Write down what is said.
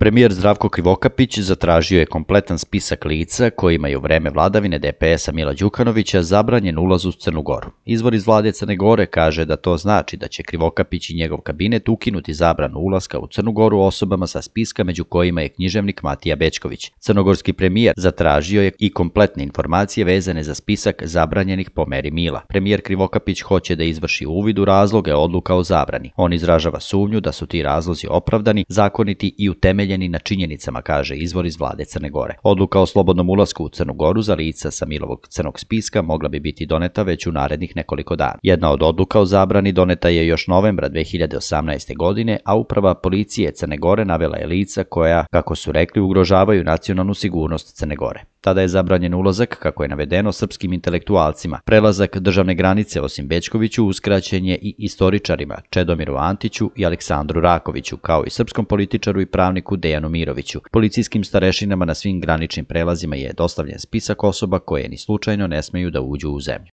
Premijer Zdravko Krivokapić zatražio je kompletan spisak lica koji imaju vreme vladavine DPS-a Mila Đukanovića zabranjen ulaz u Crnu Goru. Izvor iz vlade Crne Gore kaže da to znači da će Krivokapić i njegov kabinet ukinuti zabranu ulaska u Crnu Goru osobama sa spiska među kojima je književnik Matija Bečković. Crnogorski premijer zatražio je i kompletne informacije vezane za spisak zabranjenih po meri Mila. Premijer Krivokapić hoće da izvrši uvid u razloge odluka o zabrani. On izražava sumnju da su ti razlozi opravdani, zakoniti i utemeljeni utemeljeni na činjenicama, kaže izvor iz vlade Crne Gore. Odluka o slobodnom ulasku u Crnu Goru za lica sa Milovog crnog spiska mogla bi biti doneta već u narednih nekoliko dana. Jedna od odluka o zabrani doneta je još novembra 2018. godine, a uprava policije Crne Gore navela je lica koja, kako su rekli, ugrožavaju nacionalnu sigurnost Crne Gore. Tada je zabranjen ulazak, kako je navedeno, srpskim intelektualcima. Prelazak državne granice osim Bećkoviću uskraćen je i istoričarima Čedomiru Antiću i Aleksandru Rakoviću, kao i srpskom političaru i pravniku Dejanu Miroviću. Policijskim starešinama na svim graničnim prelazima je dostavljen spisak osoba koje ni slučajno ne smeju da uđu u zemlju.